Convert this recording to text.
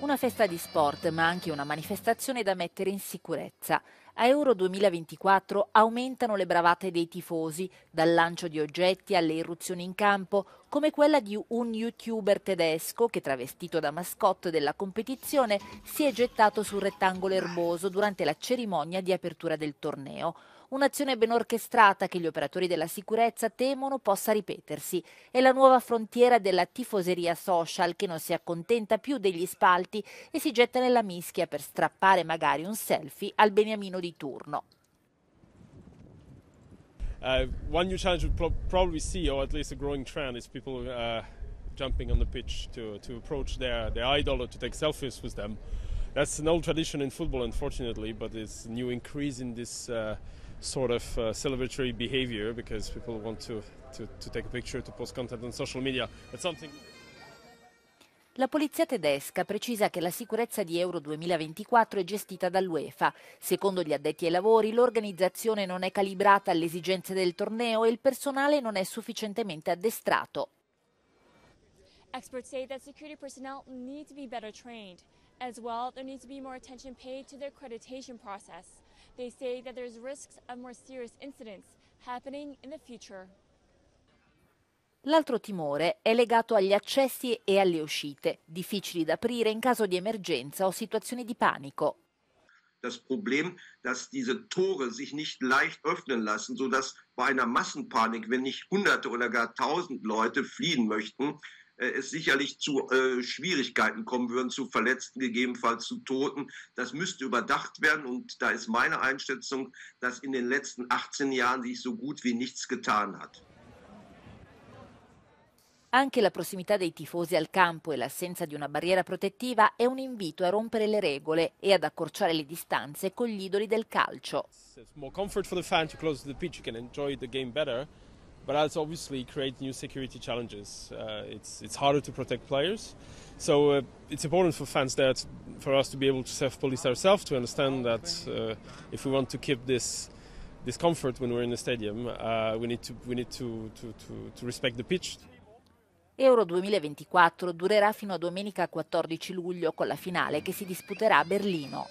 Una festa di sport, ma anche una manifestazione da mettere in sicurezza. A Euro 2024 aumentano le bravate dei tifosi, dal lancio di oggetti alle irruzioni in campo, come quella di un youtuber tedesco che, travestito da mascotte della competizione, si è gettato sul rettangolo erboso durante la cerimonia di apertura del torneo. Un'azione ben orchestrata che gli operatori della sicurezza temono possa ripetersi. È la nuova frontiera della tifoseria social che non si accontenta più degli spalti e si getta nella mischia per strappare magari un selfie al beniamino di di turno. Uh, one new challenge we probably see, or at least a growing trend, is people uh, jumping on the pitch to, to approach their, their idol or to take selfies with them. That's an old tradition in football, unfortunately, but it's a new increase in this uh, sort of uh, celebratory behavior because people want to, to, to take a picture, to post content on social media. That's something. La polizia tedesca precisa che la sicurezza di Euro 2024 è gestita dall'UEFA. Secondo gli addetti ai lavori, l'organizzazione non è calibrata alle esigenze del torneo e il personale non è sufficientemente addestrato. Experts say that security personnel need to be better trained. As well, there needs to be more attention paid to the accreditation process. They say that there's risks of more serious incidents happening in the future. L'altro timore è legato agli accessi e alle uscite, difficili da aprire in caso di emergenza o situazioni di panico. das Problem, dass diese Tore sich nicht leicht öffnen lassen, sodass bei einer Massenpanik, wenn nicht Hunderte oder gar Tausend Leute fliehen möchten, äh, es sicherlich zu äh, Schwierigkeiten kommen würden, zu Verletzten, gegebenenfalls zu Toten. Das müsste überdacht werden und da ist meine Einschätzung, dass in den letzten 18 Jahren sich so gut wie nichts getan hat. Anche la prossimità dei tifosi al campo e l'assenza di una barriera protettiva è un invito a rompere le regole e ad accorciare le distanze con gli idoli del calcio. But that obviously creates new security challenges. Uh, it's, it's harder to protect players. So uh, it's important for fans that for us to be able to self police ourselves, to understand that uh, if we want to keep this discomfort when we're in the stadium, uh, we need, to, we need to, to, to, to respect the pitch. Euro 2024 durerà fino a domenica 14 luglio con la finale che si disputerà a Berlino.